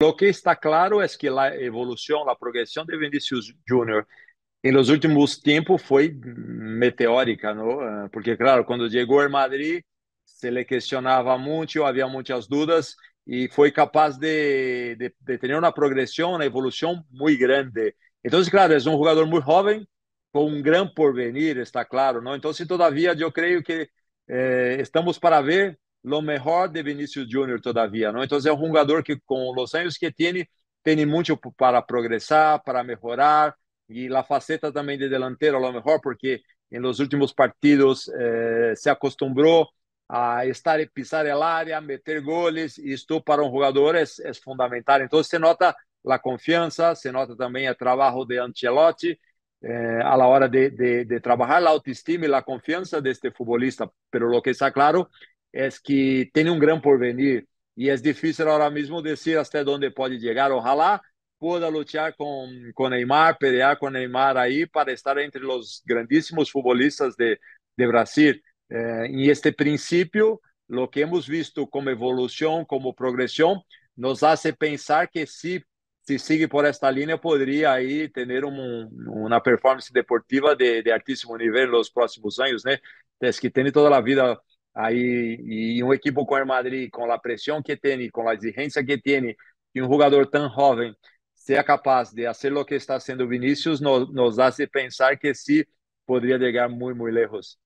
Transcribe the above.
Lo que está claro es que la evolución, la progresión de Vinicius Jr. en los últimos tiempos fue meteórica, ¿no? Eh, porque, claro, cuando llegó a Madrid se le questionava mucho, había muchas dudas y fue capaz de, de, de, tener una progresión, una evolución muy grande. Entonces, claro, es un jugador muy joven con un gran porvenir, está claro, ¿no? Entonces, todavía yo creo que eh, estamos para ver lo mejor de Vinícius Júnior todavia, não? Então é um jogador que com os anos que tem, tem muito para progressar, para melhorar e a faceta também de delantero, lo mejor porque em los últimos partidos eh, se acostumbrou a estar pisar el área, meter goles e isto para um jogador é, é fundamental. Então se nota a confiança, se nota também o trabalho de Ancelotti eh, a la hora de, de, de trabalhar a autoestima e a confiança deste de futebolista. Pero lo que está claro é que tem um gran porvenir e é difícil agora mesmo dizer até onde pode chegar. Ojalá pueda lutear com com Neymar, pelear com Neymar aí para estar entre os grandíssimos futbolistas de, de Brasil. Eh, este princípio, lo que hemos visto como evolução, como progressão nos hace pensar que se se sigue por esta linha poderia aí ter uma performance deportiva de, de nível nos próximos anos, né? Es que tem toda a vida Aí e um equipo como o Madrid, com a pressão que tem com a exigencia que tem e um jogador tão jovem ser é capaz de fazer o que está sendo Vinícius nos, nos hace pensar que sim poderia chegar muito muito lejos.